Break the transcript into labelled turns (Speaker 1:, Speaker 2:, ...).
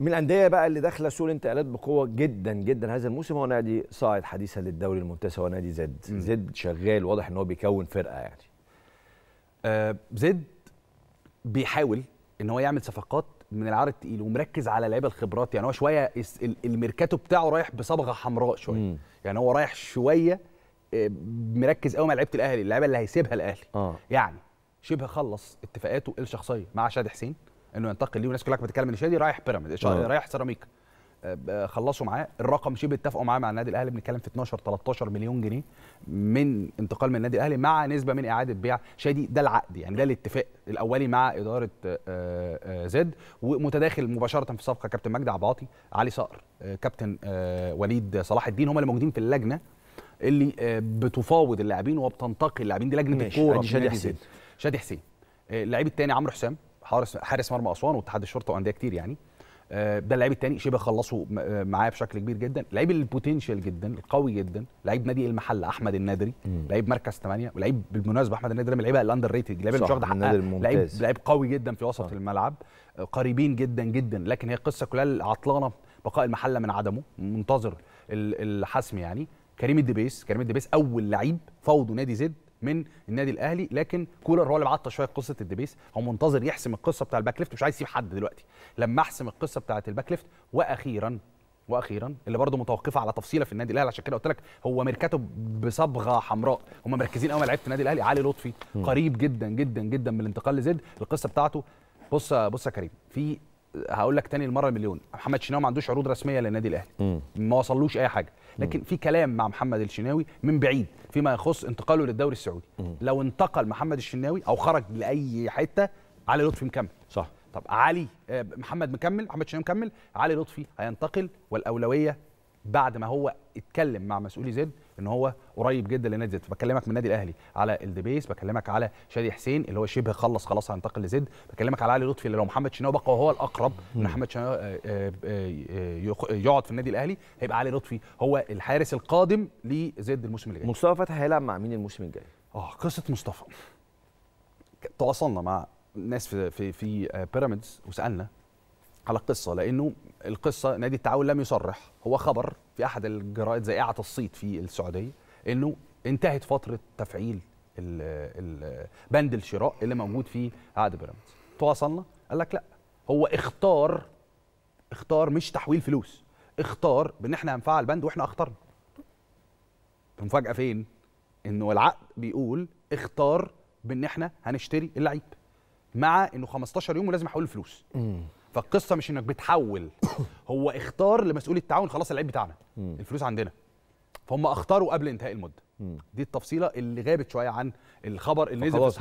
Speaker 1: من الانديه بقى اللي داخله سوق الانتقالات بقوه جدا جدا هذا الموسم هو نادي صاعد حديثا للدوري الممتاز هو نادي زد م. زد شغال واضح ان هو بيكون فرقه يعني آه زد بيحاول ان هو يعمل صفقات من العار التقيل ومركز على لعيبه الخبرات يعني هو شويه الميركاتو بتاعه رايح بصبغه حمراء شويه م. يعني هو رايح شويه آه، مركز قوي مع لعيبه الاهلي اللعيبه اللي هيسيبها الاهلي آه. يعني شبه خلص اتفاقاته الشخصيه مع شاد حسين انه ينتقل ليه والناس كلها بتتكلم ان شادي رايح بيراميدز آه. رايح سيراميكا آه، خلصوا معاه الرقم شبه اتفقوا معاه مع النادي الاهلي بنتكلم في 12 13 مليون جنيه من انتقال من النادي الاهلي مع نسبه من اعاده بيع شادي ده العقد يعني ده الاتفاق الاولي مع اداره آه، زد ومتداخل مباشره في الصفقه كابتن مجدي عباطي علي صقر كابتن وليد صلاح الدين هم اللي موجودين في اللجنه اللي بتفاوض اللاعبين وبتنتقي اللاعبين دي لجنه الكوره شادي حسين شادي حسين اللعيب الثاني عمرو حسام حارس حارس مرمى اسوان واتحاد الشرطه وانديه كتير يعني آه، ده اللعيب الثاني شبه خلصوا آه، معاه بشكل كبير جدا لعيب البوتنشال جدا القوي جدا لعيب نادي المحله احمد النادري لعيب مركز 8 ولعيب بالمناسبه احمد النادري من اللعيبه الاندر ريتد اللعيب مش واخد حقها لعيب لعيب قوي جدا في وسط الملعب آه، قريبين جدا جدا لكن هي القصه كلها العطلانه بقاء المحله من عدمه منتظر الحسم يعني كريم الدبيس كريم الدبيس اول لعيب فوضوا نادي زد من النادي الاهلي لكن كولر هو اللي معطل شويه قصه الدبيس هو منتظر يحسم القصه بتاع الباك ليفت مش عايز يسيب حد دلوقتي لما احسم القصه بتاعه الباك ليفت واخيرا واخيرا اللي برضه متوقفه على تفصيله في النادي الاهلي عشان كده قلت لك هو ميركاتو بصبغه حمراء هم مركزين قوي لعيبه النادي الاهلي علي لطفي قريب جدا جدا جدا من الانتقال لزد القصه بتاعته بص بص يا كريم في هقول لك تاني المره مليون محمد شناوي ما عندوش عروض رسميه للنادي الاهلي ما وصلوش اي حاجه لكن في كلام مع محمد الشناوي من بعيد فيما يخص انتقاله للدوري السعودي لو انتقل محمد الشناوي او خرج لاي حته علي لطفي مكمل صح طب علي آه، محمد مكمل محمد شناوي مكمل علي لطفي هينتقل والاولويه بعد ما هو اتكلم مع مسؤولي زد ان هو قريب جدا لنادي زد بكلمك من النادي الاهلي على الدبيس بكلمك على شادي حسين اللي هو شبه خلص خلاص هينتقل لزد بكلمك على علي لطفي اللي لو محمد شناوي بقى وهو الاقرب ان محمد شناوي آه، آه، آه، يقعد في النادي الاهلي هيبقى علي لطفي هو الحارس القادم لزد الموسم اللي جاي مصطفى فتحي هيلعب مع مين الموسم الجاي اه قصه مصطفى تواصلنا مع ناس في في, في بيراميدز وسالنا على القصه لانه القصه نادي التعاون لم يصرح هو خبر في احد الجرائد ذائعه الصيت في السعوديه انه انتهت فتره تفعيل بند الشراء اللي موجود في عقد بيراميدز تواصلنا قال لك لا هو اختار اختار مش تحويل فلوس اختار بان احنا هنفعل بند واحنا اخترنا المفاجاه فين انه العقد بيقول اختار بان احنا هنشتري اللعيب مع انه 15 يوم ولازم احول فلوس فالقصه مش انك بتحول هو اختار لمسؤول التعاون خلاص اللعيب بتاعنا الفلوس عندنا فهم اختاروا قبل انتهاء المده دي التفصيله اللي غابت شويه عن الخبر اللي نزل